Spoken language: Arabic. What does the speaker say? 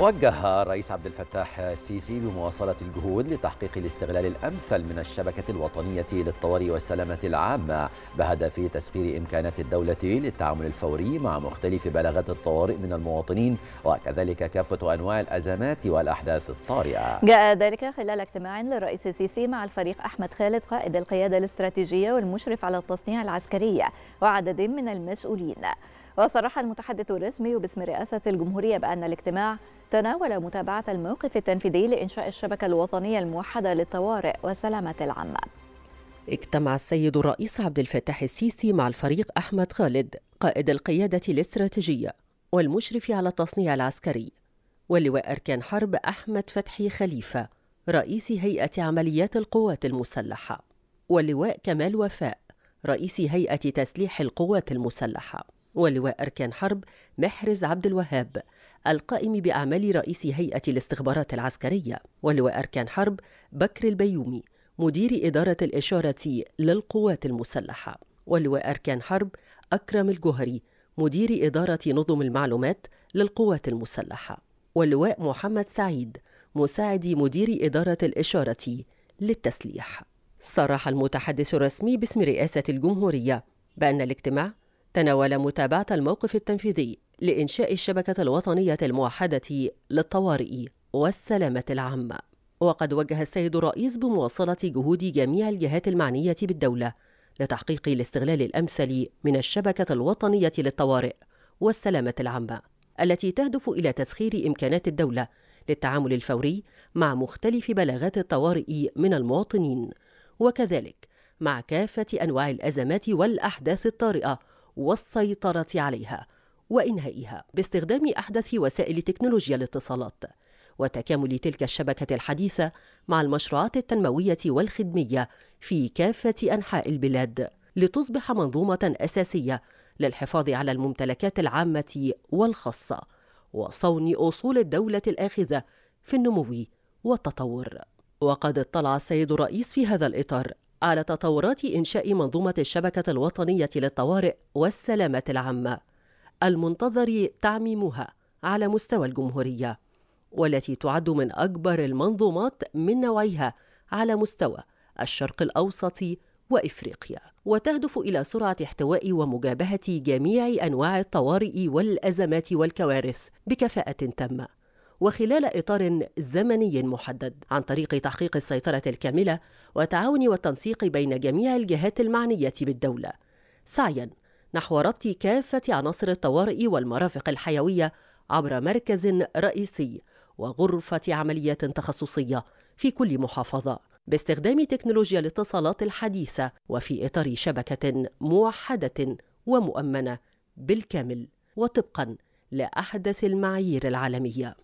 وجه الرئيس عبد الفتاح السيسي بمواصلة الجهود لتحقيق الاستغلال الأمثل من الشبكة الوطنية للطوارئ والسلامة العامة بهدف تسخير إمكانات الدولة للتعامل الفوري مع مختلف بلاغات الطوارئ من المواطنين وكذلك كافة أنواع الأزمات والأحداث الطارئة جاء ذلك خلال اجتماع للرئيس السيسي مع الفريق أحمد خالد قائد القيادة الاستراتيجية والمشرف على التصنيع العسكري وعدد من المسؤولين وصرح المتحدث الرسمي باسم رئاسة الجمهورية بأن الاجتماع تناول متابعة الموقف التنفيذي لإنشاء الشبكة الوطنية الموحدة للطوارئ والسلامة العامة اجتمع السيد الرئيس عبد الفتاح السيسي مع الفريق أحمد خالد قائد القيادة الاستراتيجية والمشرف على التصنيع العسكري ولواء أركان حرب أحمد فتحي خليفة رئيس هيئة عمليات القوات المسلحة واللواء كمال وفاء رئيس هيئة تسليح القوات المسلحة ولواء أركان حرب محرز عبد الوهاب القائم بأعمال رئيس هيئة الاستخبارات العسكرية ولواء أركان حرب بكر البيومي مدير إدارة الإشارة للقوات المسلحة ولواء أركان حرب أكرم الجهري مدير إدارة نظم المعلومات للقوات المسلحة واللواء محمد سعيد مساعد مدير إدارة الإشارة للتسليح صرح المتحدث الرسمي باسم رئاسة الجمهورية بأن الاجتماع تناول متابعة الموقف التنفيذي لإنشاء الشبكة الوطنية الموحدة للطوارئ والسلامة العامة وقد وجه السيد الرئيس بمواصلة جهود جميع الجهات المعنية بالدولة لتحقيق الاستغلال الأمثل من الشبكة الوطنية للطوارئ والسلامة العامة التي تهدف إلى تسخير إمكانات الدولة للتعامل الفوري مع مختلف بلاغات الطوارئ من المواطنين وكذلك مع كافة أنواع الأزمات والأحداث الطارئة والسيطرة عليها وإنهائها باستخدام أحدث وسائل تكنولوجيا الاتصالات وتكامل تلك الشبكة الحديثة مع المشروعات التنموية والخدمية في كافة أنحاء البلاد لتصبح منظومة أساسية للحفاظ على الممتلكات العامة والخاصة وصون أصول الدولة الآخذة في النمو والتطور وقد اطلع السيد الرئيس في هذا الإطار على تطورات إنشاء منظومة الشبكة الوطنية للطوارئ والسلامة العامة المنتظر تعميمها على مستوى الجمهورية والتي تعد من أكبر المنظومات من نوعها على مستوى الشرق الأوسط وإفريقيا وتهدف إلى سرعة احتواء ومجابهة جميع أنواع الطوارئ والأزمات والكوارث بكفاءة تامة وخلال إطار زمني محدد عن طريق تحقيق السيطرة الكاملة والتعاون والتنسيق بين جميع الجهات المعنية بالدولة سعيا نحو ربط كافة عناصر الطوارئ والمرافق الحيوية عبر مركز رئيسي وغرفة عمليات تخصصية في كل محافظة باستخدام تكنولوجيا الاتصالات الحديثة وفي إطار شبكة موحدة ومؤمنة بالكامل وطبقا لأحدث المعايير العالمية